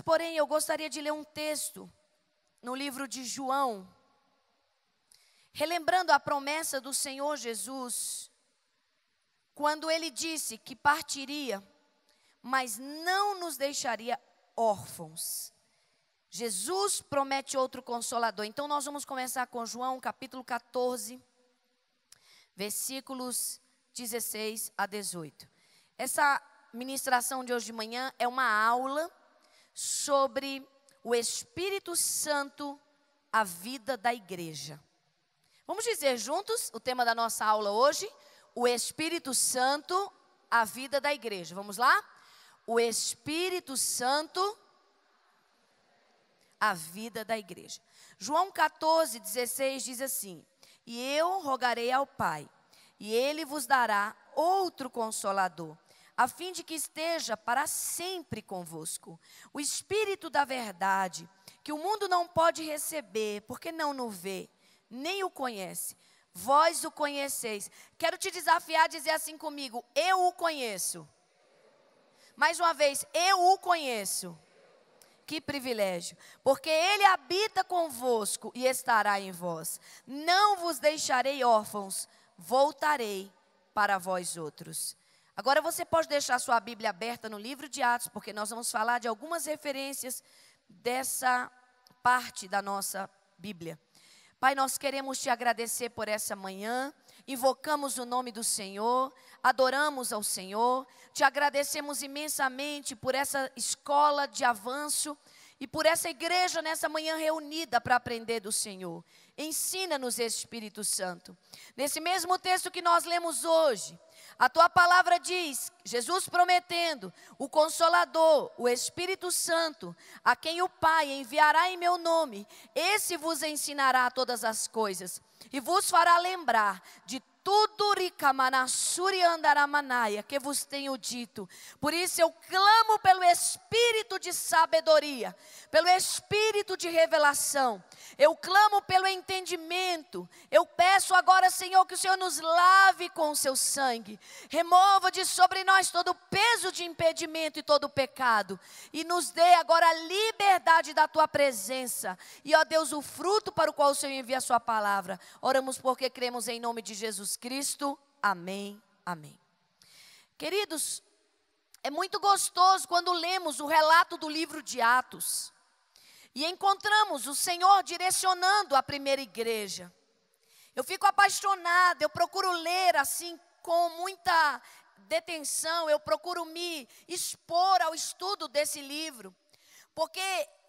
porém, eu gostaria de ler um texto no livro de João, relembrando a promessa do Senhor Jesus, quando ele disse que partiria, mas não nos deixaria órfãos. Jesus promete outro consolador. Então nós vamos começar com João, capítulo 14, versículos 16 a 18. Essa ministração de hoje de manhã é uma aula sobre o Espírito Santo, a vida da igreja. Vamos dizer juntos o tema da nossa aula hoje: o Espírito Santo, a vida da igreja. Vamos lá? O Espírito Santo, a vida da igreja. João 14, 16 diz assim: E eu rogarei ao Pai, e ele vos dará outro consolador a fim de que esteja para sempre convosco. O Espírito da Verdade, que o mundo não pode receber, porque não o vê, nem o conhece. Vós o conheceis. Quero te desafiar a dizer assim comigo: Eu o conheço. Mais uma vez, eu o conheço. Que privilégio, porque Ele habita convosco e estará em vós. Não vos deixarei órfãos, voltarei para vós outros. Agora você pode deixar sua Bíblia aberta no livro de Atos, porque nós vamos falar de algumas referências dessa parte da nossa Bíblia. Pai, nós queremos te agradecer por essa manhã, invocamos o nome do Senhor, adoramos ao Senhor, te agradecemos imensamente por essa escola de avanço e por essa igreja nessa manhã reunida para aprender do Senhor. Ensina-nos, Espírito Santo. Nesse mesmo texto que nós lemos hoje, a tua palavra diz, Jesus prometendo, o Consolador, o Espírito Santo, a quem o Pai enviará em meu nome, esse vos ensinará todas as coisas e vos fará lembrar de tudo ricamanassuri andaramanaia que vos tenho dito. Por isso eu clamo pelo espírito de sabedoria, pelo espírito de revelação. Eu clamo pelo entendimento. Eu peço agora, Senhor, que o Senhor nos lave com o seu sangue. Remova de sobre nós todo o peso de impedimento e todo o pecado e nos dê agora a liberdade da tua presença. E ó Deus, o fruto para o qual o Senhor envia a sua palavra. Oramos porque cremos em nome de Jesus. Jesus Cristo. Amém. Amém. Queridos, é muito gostoso quando lemos o relato do livro de Atos e encontramos o Senhor direcionando a primeira igreja. Eu fico apaixonada, eu procuro ler assim com muita detenção, eu procuro me expor ao estudo desse livro, porque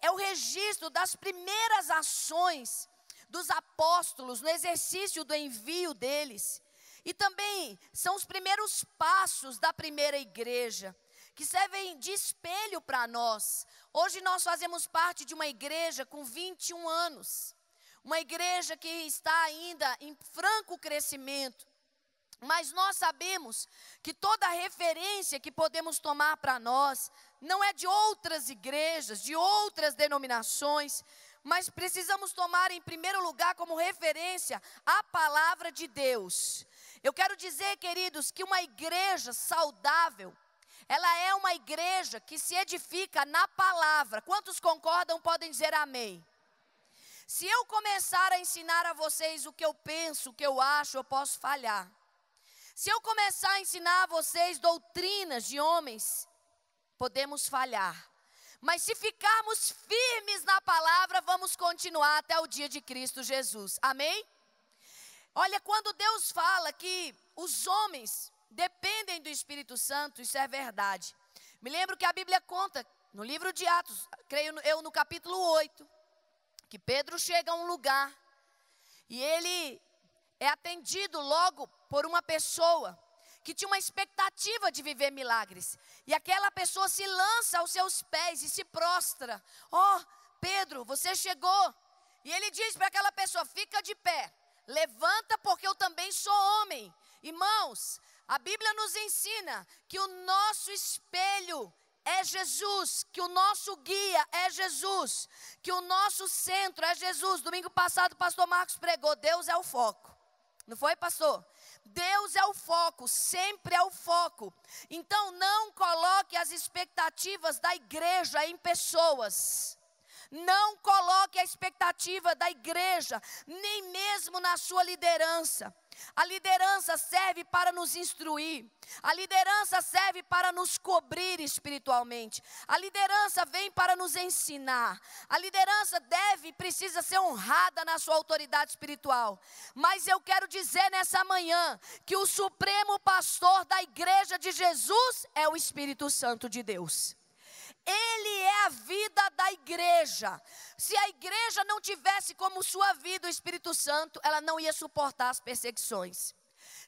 é o registro das primeiras ações dos apóstolos no exercício do envio deles. E também são os primeiros passos da primeira igreja, que servem de espelho para nós. Hoje nós fazemos parte de uma igreja com 21 anos, uma igreja que está ainda em franco crescimento. Mas nós sabemos que toda referência que podemos tomar para nós não é de outras igrejas, de outras denominações, mas precisamos tomar em primeiro lugar como referência a palavra de Deus. Eu quero dizer, queridos, que uma igreja saudável, ela é uma igreja que se edifica na palavra. Quantos concordam podem dizer amém? Se eu começar a ensinar a vocês o que eu penso, o que eu acho, eu posso falhar. Se eu começar a ensinar a vocês doutrinas de homens, podemos falhar. Mas se ficarmos firmes na palavra, vamos continuar até o dia de Cristo Jesus. Amém? Olha, quando Deus fala que os homens dependem do Espírito Santo, isso é verdade. Me lembro que a Bíblia conta, no livro de Atos, creio eu no capítulo 8, que Pedro chega a um lugar e ele é atendido logo por uma pessoa que tinha uma expectativa de viver milagres. E aquela pessoa se lança aos seus pés e se prostra. Ó, oh, Pedro, você chegou. E ele diz para aquela pessoa: fica de pé, levanta, porque eu também sou homem. Irmãos, a Bíblia nos ensina que o nosso espelho é Jesus, que o nosso guia é Jesus, que o nosso centro é Jesus. Domingo passado o pastor Marcos pregou, Deus é o foco. Não foi, pastor? Deus é o foco, sempre é o foco. Então não coloque as expectativas da igreja em pessoas. Não coloque a expectativa da igreja, nem mesmo na sua liderança. A liderança serve para nos instruir. A liderança serve para nos cobrir espiritualmente. A liderança vem para nos ensinar. A liderança deve e precisa ser honrada na sua autoridade espiritual. Mas eu quero dizer nessa manhã que o supremo pastor da igreja de Jesus é o Espírito Santo de Deus. Ele é a vida da igreja. Se a igreja não tivesse como sua vida o Espírito Santo, ela não ia suportar as perseguições.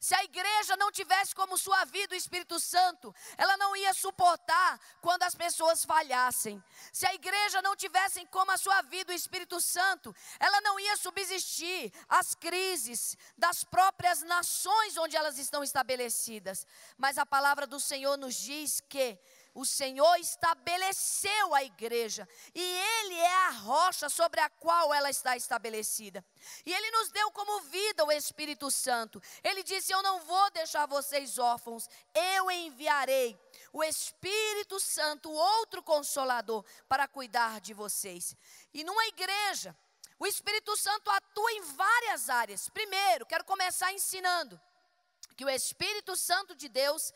Se a igreja não tivesse como sua vida o Espírito Santo, ela não ia suportar quando as pessoas falhassem. Se a igreja não tivesse como a sua vida o Espírito Santo, ela não ia subsistir às crises das próprias nações onde elas estão estabelecidas. Mas a palavra do Senhor nos diz que o Senhor estabeleceu a igreja e Ele é a rocha sobre a qual ela está estabelecida. E Ele nos deu como vida o Espírito Santo. Ele disse: Eu não vou deixar vocês órfãos, eu enviarei o Espírito Santo, outro consolador, para cuidar de vocês. E numa igreja, o Espírito Santo atua em várias áreas. Primeiro, quero começar ensinando que o Espírito Santo de Deus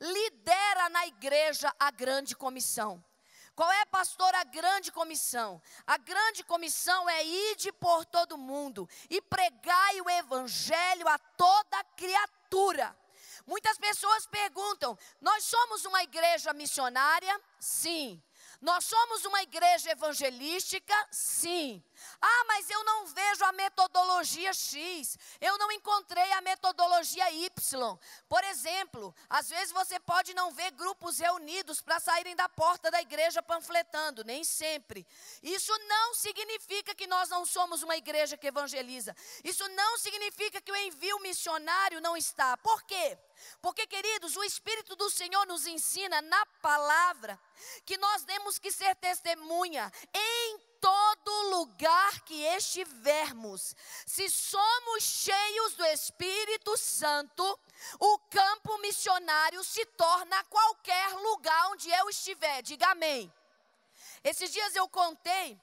lidera na igreja a grande comissão. Qual é, pastor, a grande comissão? A grande comissão é ir por todo mundo e pregai o evangelho a toda criatura. Muitas pessoas perguntam: nós somos uma igreja missionária? Sim. Nós somos uma igreja evangelística, sim. Ah, mas eu não vejo a metodologia X, eu não encontrei a metodologia Y. Por exemplo, às vezes você pode não ver grupos reunidos para saírem da porta da igreja panfletando, nem sempre. Isso não significa que nós não somos uma igreja que evangeliza. Isso não significa que o envio missionário não está. Por quê? Porque, queridos, o Espírito do Senhor nos ensina na palavra que nós temos que ser testemunha em todo lugar que estivermos. Se somos cheios do Espírito Santo, o campo missionário se torna qualquer lugar onde eu estiver. Diga amém. Esses dias eu contei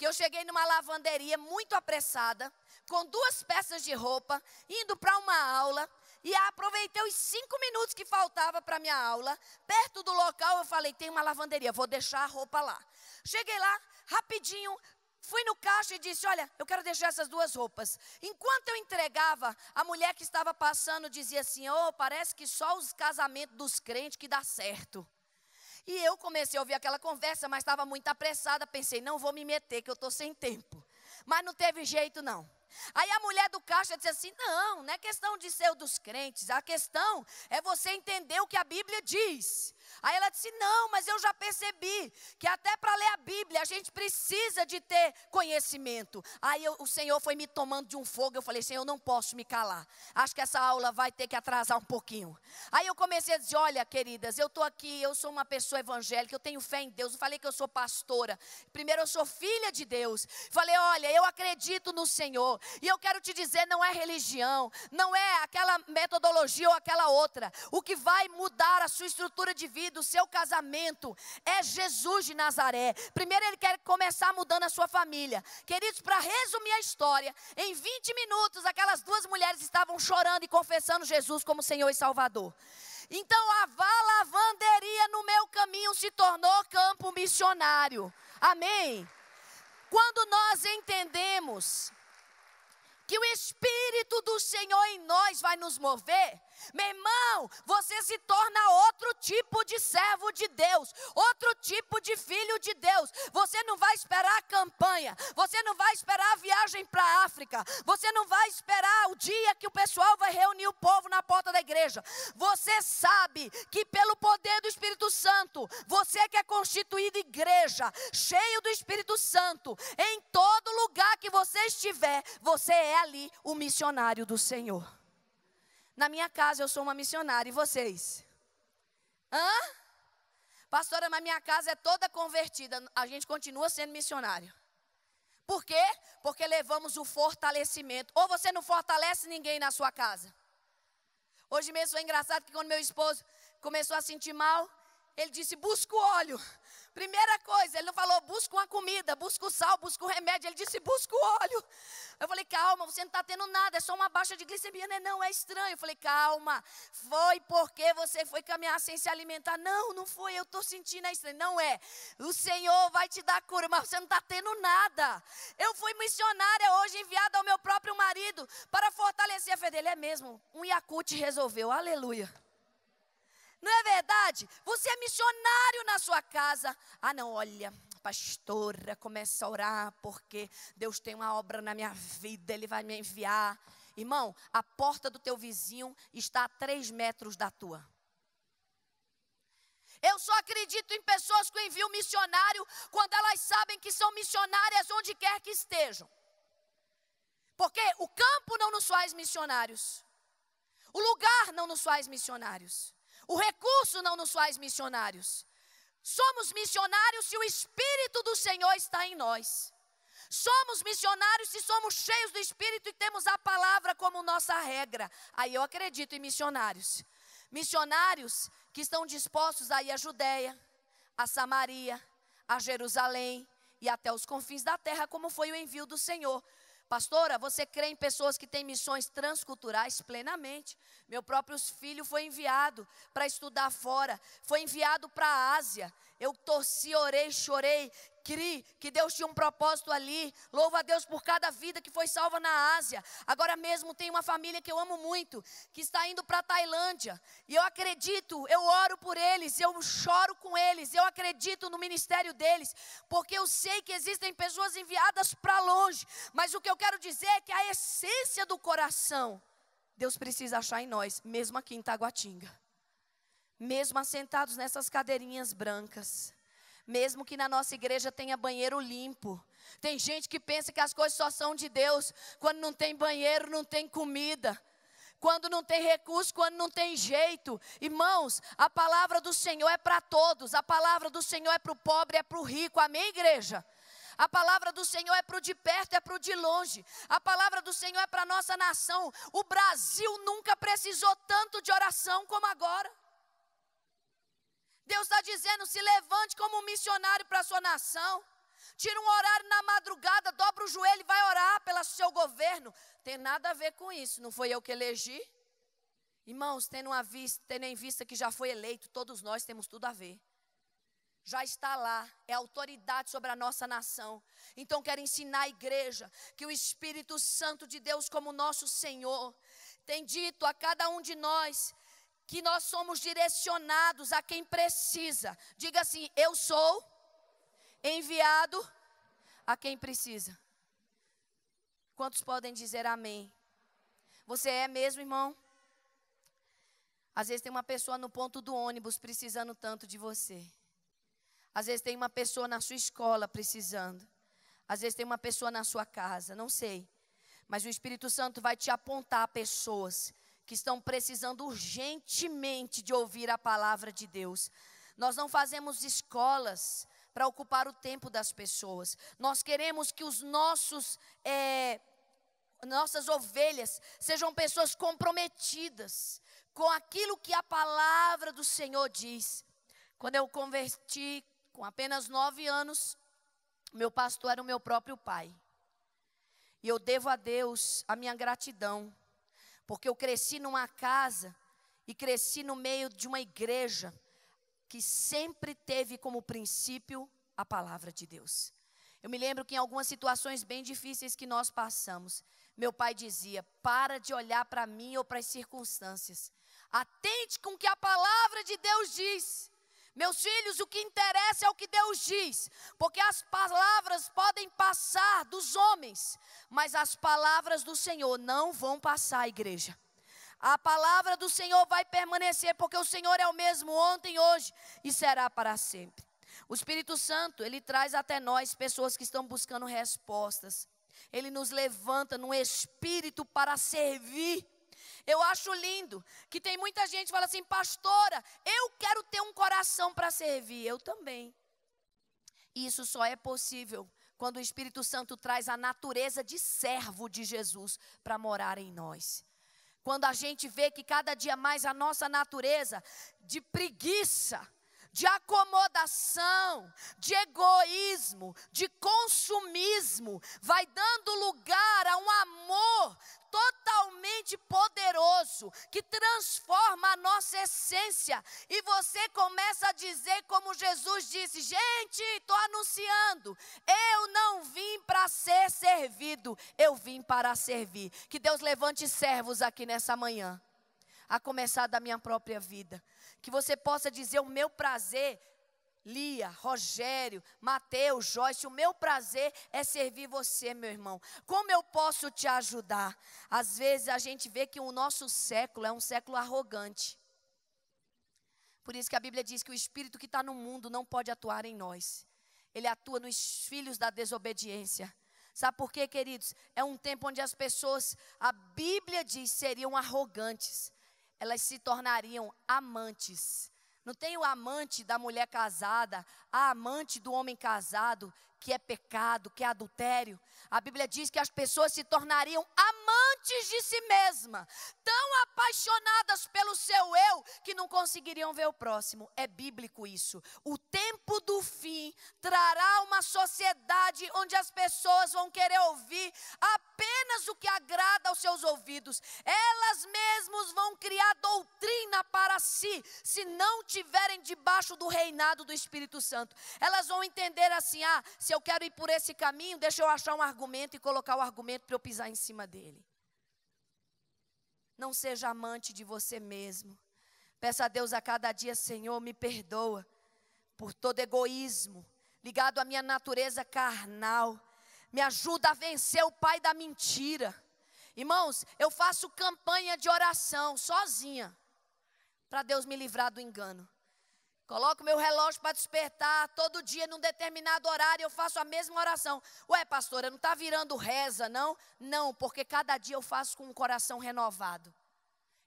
que eu cheguei numa lavanderia muito apressada, com duas peças de roupa, indo para uma aula, e aproveitei os cinco minutos que faltava para minha aula. Perto do local, eu falei: tem uma lavanderia, vou deixar a roupa lá. Cheguei lá, rapidinho, fui no caixa e disse: Olha, eu quero deixar essas duas roupas. Enquanto eu entregava, a mulher que estava passando dizia assim: Oh, parece que só os casamentos dos crentes que dá certo. E eu comecei a ouvir aquela conversa, mas estava muito apressada. Pensei, não vou me meter, que eu estou sem tempo. Mas não teve jeito, não. Aí a mulher do caixa disse assim: não, não é questão de ser o dos crentes, a questão é você entender o que a Bíblia diz. Aí ela disse: Não, mas eu já percebi que até para ler a Bíblia a gente precisa de ter conhecimento. Aí eu, o Senhor foi me tomando de um fogo. Eu falei: Senhor, eu não posso me calar. Acho que essa aula vai ter que atrasar um pouquinho. Aí eu comecei a dizer: Olha, queridas, eu estou aqui, eu sou uma pessoa evangélica, eu tenho fé em Deus. Eu falei que eu sou pastora. Primeiro, eu sou filha de Deus. Falei: Olha, eu acredito no Senhor. E eu quero te dizer: não é religião, não é aquela metodologia ou aquela outra. O que vai mudar a sua estrutura de vida vida, o seu casamento, é Jesus de Nazaré. Primeiro ele quer começar mudando a sua família. Queridos, para resumir a história, em 20 minutos aquelas duas mulheres estavam chorando e confessando Jesus como Senhor e Salvador. Então a lavanderia no meu caminho se tornou campo missionário. Amém. Quando nós entendemos que o Espírito do Senhor em vai nos mover, meu irmão, você se torna outro tipo de servo de Deus, outro tipo de filho de Deus. Você não vai esperar a campanha, você não vai esperar a viagem para a África, você não vai esperar o dia que o pessoal vai reunir o povo na porta da igreja. Você sabe que pelo poder do Espírito Santo, você que é constituído igreja, cheio do Espírito Santo, em todo lugar que você estiver, você é ali o missionário do Senhor. Na minha casa eu sou uma missionária, e vocês? Hã? Pastora, mas minha casa é toda convertida, a gente continua sendo missionário. Por quê? Porque levamos o fortalecimento. Ou você não fortalece ninguém na sua casa. Hoje mesmo foi engraçado que quando meu esposo começou a sentir mal, ele disse: busca o óleo. Primeira coisa, ele não falou, busca uma comida, busca o sal, busca o remédio. Ele disse, busca o óleo. Eu falei, calma, você não está tendo nada, é só uma baixa de glicemia. Né? Não, é estranho. Eu falei, calma, foi porque você foi caminhar sem se alimentar. Não, não foi, eu estou sentindo é estranho. Não é, o Senhor vai te dar cura, mas você não está tendo nada. Eu fui missionária hoje, enviada ao meu próprio marido para fortalecer a fé dele. É mesmo, um Yakut resolveu, aleluia. Não é verdade? Você é missionário na sua casa. Ah, não, olha, pastora, começa a orar porque Deus tem uma obra na minha vida, Ele vai me enviar. Irmão, a porta do teu vizinho está a três metros da tua. Eu só acredito em pessoas que enviam missionário quando elas sabem que são missionárias onde quer que estejam. Porque o campo não nos faz missionários. O lugar não nos faz missionários. O recurso não nos faz missionários. Somos missionários se o Espírito do Senhor está em nós. Somos missionários se somos cheios do Espírito e temos a palavra como nossa regra. Aí eu acredito em missionários. Missionários que estão dispostos a ir à Judéia, a Samaria, a Jerusalém e até os confins da terra, como foi o envio do Senhor. Pastora, você crê em pessoas que têm missões transculturais plenamente. Meu próprio filho foi enviado para estudar fora, foi enviado para a Ásia eu torci, orei, chorei, crie que Deus tinha um propósito ali. Louvo a Deus por cada vida que foi salva na Ásia. Agora mesmo tem uma família que eu amo muito, que está indo para a Tailândia. E eu acredito, eu oro por eles, eu choro com eles, eu acredito no ministério deles, porque eu sei que existem pessoas enviadas para longe. Mas o que eu quero dizer é que a essência do coração, Deus precisa achar em nós, mesmo aqui em Taguatinga mesmo assentados nessas cadeirinhas brancas, mesmo que na nossa igreja tenha banheiro limpo. Tem gente que pensa que as coisas só são de Deus quando não tem banheiro, não tem comida. Quando não tem recurso, quando não tem jeito. Irmãos, a palavra do Senhor é para todos. A palavra do Senhor é para o pobre, é para o rico. Amém, igreja? A palavra do Senhor é para o de perto, é para o de longe. A palavra do Senhor é para a nossa nação. O Brasil nunca precisou tanto de oração como agora. Deus está dizendo: se levante como missionário para a sua nação. Tira um horário na madrugada, dobra o joelho e vai orar pelo seu governo. Tem nada a ver com isso, não foi eu que elegi? Irmãos, tendo, uma vista, tendo em vista que já foi eleito, todos nós temos tudo a ver. Já está lá, é autoridade sobre a nossa nação. Então, quero ensinar a igreja que o Espírito Santo de Deus, como nosso Senhor, tem dito a cada um de nós que nós somos direcionados a quem precisa. Diga assim: Eu sou enviado a quem precisa. Quantos podem dizer amém? Você é mesmo, irmão? Às vezes tem uma pessoa no ponto do ônibus precisando tanto de você. Às vezes tem uma pessoa na sua escola precisando. Às vezes tem uma pessoa na sua casa, não sei. Mas o Espírito Santo vai te apontar pessoas que estão precisando urgentemente de ouvir a palavra de Deus. Nós não fazemos escolas para ocupar o tempo das pessoas. Nós queremos que os nossos é, nossas ovelhas sejam pessoas comprometidas com aquilo que a palavra do Senhor diz. Quando eu converti com apenas nove anos, meu pastor era o meu próprio pai. E eu devo a Deus a minha gratidão porque eu cresci numa casa e cresci no meio de uma igreja que sempre teve como princípio a palavra de Deus. Eu me lembro que em algumas situações bem difíceis que nós passamos, meu pai dizia: para de olhar para mim ou para as circunstâncias. Atente com o que a palavra de Deus diz. Meus filhos, o que interessa é o que Deus diz, porque as palavras podem passar dos homens, mas as palavras do Senhor não vão passar, igreja. A palavra do Senhor vai permanecer, porque o Senhor é o mesmo ontem, hoje e será para sempre. O Espírito Santo, ele traz até nós pessoas que estão buscando respostas. Ele nos levanta no espírito para servir. Eu acho lindo que tem muita gente que fala assim, pastora, eu quero ter um coração para servir. Eu também. Isso só é possível quando o Espírito Santo traz a natureza de servo de Jesus para morar em nós. Quando a gente vê que cada dia mais a nossa natureza de preguiça, de acomodação, de egoísmo, de consumismo, vai dando lugar a um amor totalmente poderoso que transforma a nossa essência e você começa a dizer como Jesus disse: "Gente, estou anunciando, eu não vim para ser servido, eu vim para servir". Que Deus levante servos aqui nessa manhã. A começar da minha própria vida que você possa dizer: o meu prazer, Lia, Rogério, Mateus, Joyce, o meu prazer é servir você, meu irmão. Como eu posso te ajudar? Às vezes a gente vê que o nosso século é um século arrogante. Por isso que a Bíblia diz que o espírito que está no mundo não pode atuar em nós. Ele atua nos filhos da desobediência. Sabe por quê, queridos? É um tempo onde as pessoas, a Bíblia diz, seriam arrogantes elas se tornariam amantes. Não tem o amante da mulher casada, a amante do homem casado que é pecado, que é adultério. A Bíblia diz que as pessoas se tornariam amantes de si mesma, tão apaixonadas pelo seu eu que não conseguiriam ver o próximo. É bíblico isso. O tempo do fim trará uma sociedade onde as pessoas vão querer ouvir apenas o que agrada aos seus ouvidos. Elas mesmas vão criar doutrina para si, se não tiverem debaixo do reinado do Espírito Santo. Elas vão entender assim: ah, se se eu quero ir por esse caminho, deixa eu achar um argumento e colocar o argumento para eu pisar em cima dele. Não seja amante de você mesmo. Peça a Deus a cada dia, Senhor, me perdoa por todo egoísmo ligado à minha natureza carnal. Me ajuda a vencer o pai da mentira. Irmãos, eu faço campanha de oração sozinha para Deus me livrar do engano. Coloco meu relógio para despertar todo dia num determinado horário, eu faço a mesma oração. Ué, pastora, não está virando reza, não? Não, porque cada dia eu faço com um coração renovado.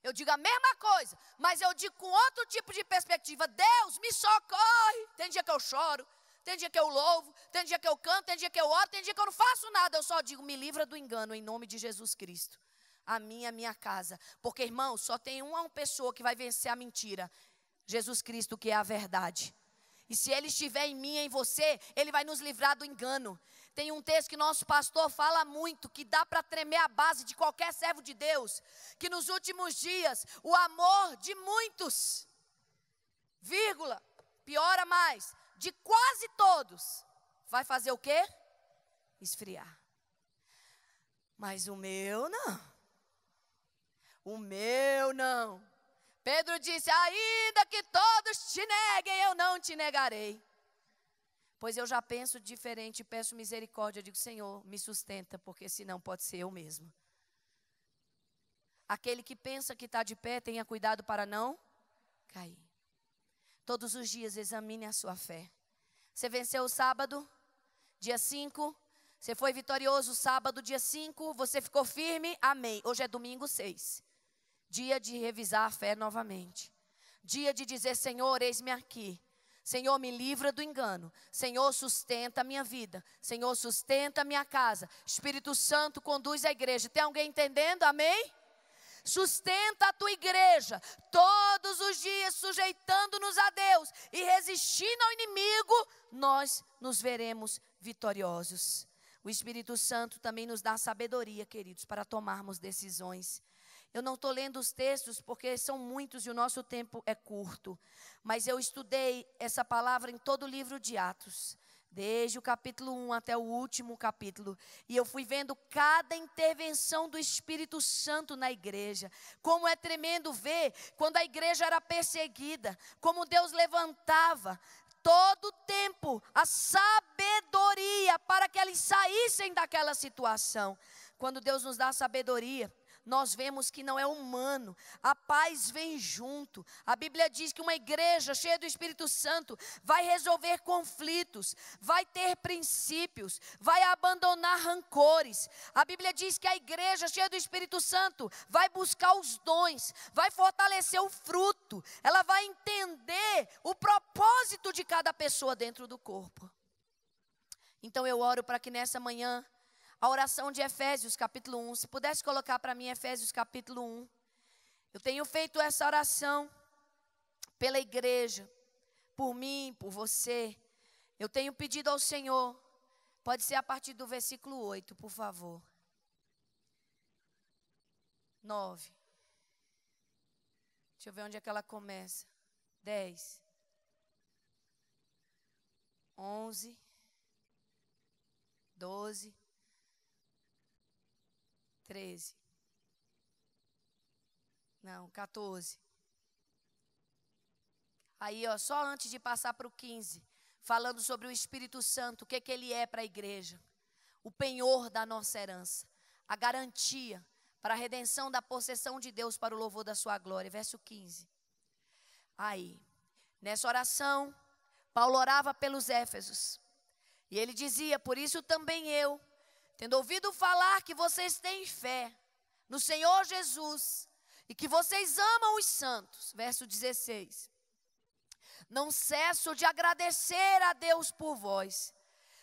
Eu digo a mesma coisa, mas eu digo com outro tipo de perspectiva. Deus, me socorre. Tem dia que eu choro, tem dia que eu louvo, tem dia que eu canto, tem dia que eu oro, tem dia que eu não faço nada. Eu só digo, me livra do engano em nome de Jesus Cristo. A minha, a minha casa. Porque, irmão, só tem uma pessoa que vai vencer a mentira Jesus Cristo, que é a verdade. E se Ele estiver em mim, em você, Ele vai nos livrar do engano. Tem um texto que nosso pastor fala muito, que dá para tremer a base de qualquer servo de Deus, que nos últimos dias o amor de muitos, vírgula, piora mais, de quase todos, vai fazer o quê? Esfriar. Mas o meu não. O meu não. Pedro disse: Ainda que todos te neguem, eu não te negarei. Pois eu já penso diferente, peço misericórdia. Eu digo: Senhor, me sustenta, porque senão pode ser eu mesmo. Aquele que pensa que está de pé, tenha cuidado para não cair. Todos os dias examine a sua fé. Você venceu o sábado, dia 5. Você foi vitorioso sábado, dia 5. Você ficou firme? Amém. Hoje é domingo 6 dia de revisar a fé novamente, dia de dizer: Senhor, eis-me aqui. Senhor, me livra do engano. Senhor, sustenta a minha vida. Senhor, sustenta a minha casa. Espírito Santo conduz a igreja. Tem alguém entendendo? Amém? Sustenta a tua igreja todos os dias, sujeitando-nos a Deus e resistindo ao inimigo, nós nos veremos vitoriosos. O Espírito Santo também nos dá sabedoria, queridos, para tomarmos decisões eu não estou lendo os textos porque são muitos e o nosso tempo é curto, mas eu estudei essa palavra em todo o livro de Atos, desde o capítulo 1 até o último capítulo, e eu fui vendo cada intervenção do Espírito Santo na igreja. Como é tremendo ver quando a igreja era perseguida, como Deus levantava todo o tempo a sabedoria para que eles saíssem daquela situação. Quando Deus nos dá sabedoria, nós vemos que não é humano. A paz vem junto. A Bíblia diz que uma igreja cheia do Espírito Santo vai resolver conflitos, vai ter princípios, vai abandonar rancores. A Bíblia diz que a igreja cheia do Espírito Santo vai buscar os dons, vai fortalecer o fruto, ela vai entender o propósito de cada pessoa dentro do corpo. Então eu oro para que nessa manhã a oração de Efésios, capítulo 1. Se pudesse colocar para mim Efésios, capítulo 1. Eu tenho feito essa oração pela igreja, por mim, por você. Eu tenho pedido ao Senhor. Pode ser a partir do versículo 8, por favor. 9. Deixa eu ver onde é que ela começa. 10. 11. 12. 13. Não, 14. Aí, ó, só antes de passar para o 15, falando sobre o Espírito Santo, o que, que ele é para a igreja. O penhor da nossa herança, a garantia para a redenção da possessão de Deus para o louvor da sua glória. Verso 15. Aí, nessa oração, Paulo orava pelos Éfesos. E ele dizia: Por isso também eu Tendo ouvido falar que vocês têm fé no Senhor Jesus e que vocês amam os santos, verso 16. Não cesso de agradecer a Deus por vós,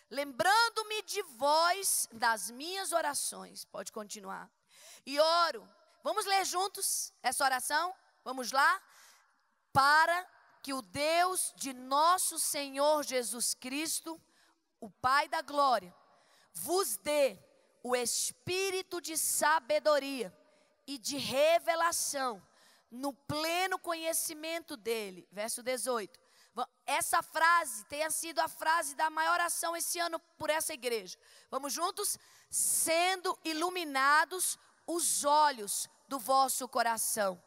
lembrando-me de vós das minhas orações. Pode continuar. E oro. Vamos ler juntos essa oração? Vamos lá? Para que o Deus de nosso Senhor Jesus Cristo, o Pai da glória, vos dê o espírito de sabedoria e de revelação no pleno conhecimento dele. Verso 18. Essa frase tenha sido a frase da maior ação esse ano por essa igreja. Vamos juntos? Sendo iluminados os olhos do vosso coração,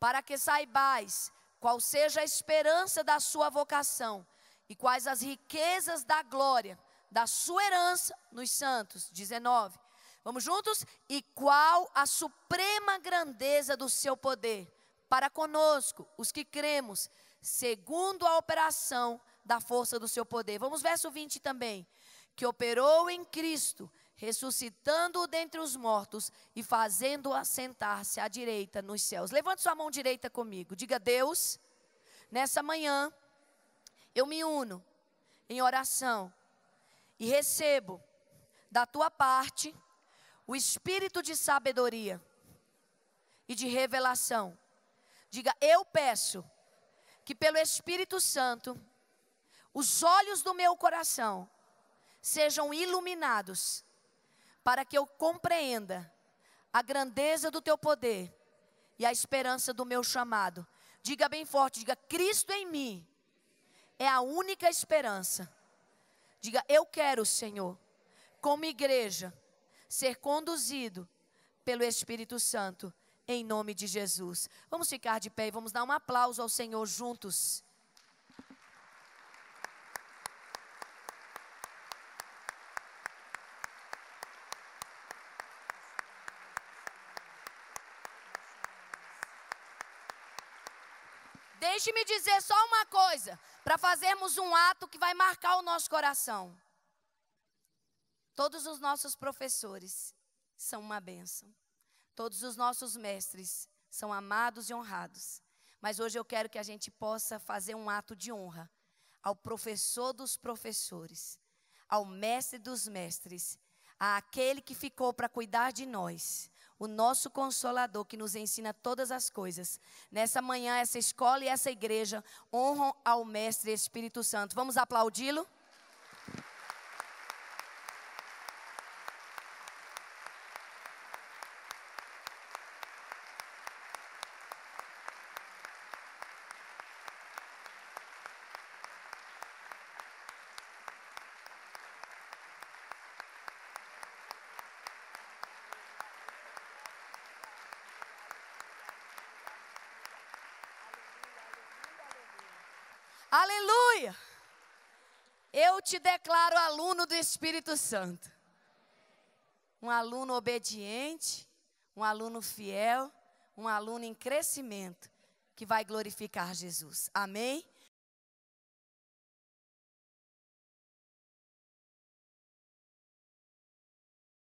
para que saibais qual seja a esperança da sua vocação e quais as riquezas da glória da sua herança nos santos. 19. Vamos juntos? E qual a suprema grandeza do seu poder para conosco, os que cremos, segundo a operação da força do seu poder. Vamos verso 20 também. Que operou em Cristo, ressuscitando-o dentre os mortos e fazendo-o assentar-se à direita nos céus. Levante sua mão direita comigo. Diga, Deus, nessa manhã eu me uno em oração e recebo da tua parte o espírito de sabedoria e de revelação. Diga, eu peço que pelo Espírito Santo os olhos do meu coração sejam iluminados para que eu compreenda a grandeza do teu poder e a esperança do meu chamado. Diga bem forte, diga Cristo em mim é a única esperança Diga, eu quero, Senhor, como igreja, ser conduzido pelo Espírito Santo, em nome de Jesus. Vamos ficar de pé e vamos dar um aplauso ao Senhor juntos. Deixe-me dizer só uma coisa, para fazermos um ato que vai marcar o nosso coração. Todos os nossos professores são uma bênção. Todos os nossos mestres são amados e honrados. Mas hoje eu quero que a gente possa fazer um ato de honra ao professor dos professores, ao mestre dos mestres, àquele que ficou para cuidar de nós, o nosso consolador que nos ensina todas as coisas. Nessa manhã, essa escola e essa igreja honram ao Mestre Espírito Santo. Vamos aplaudi-lo? Aleluia! Eu te declaro aluno do Espírito Santo. Um aluno obediente, um aluno fiel, um aluno em crescimento que vai glorificar Jesus. Amém?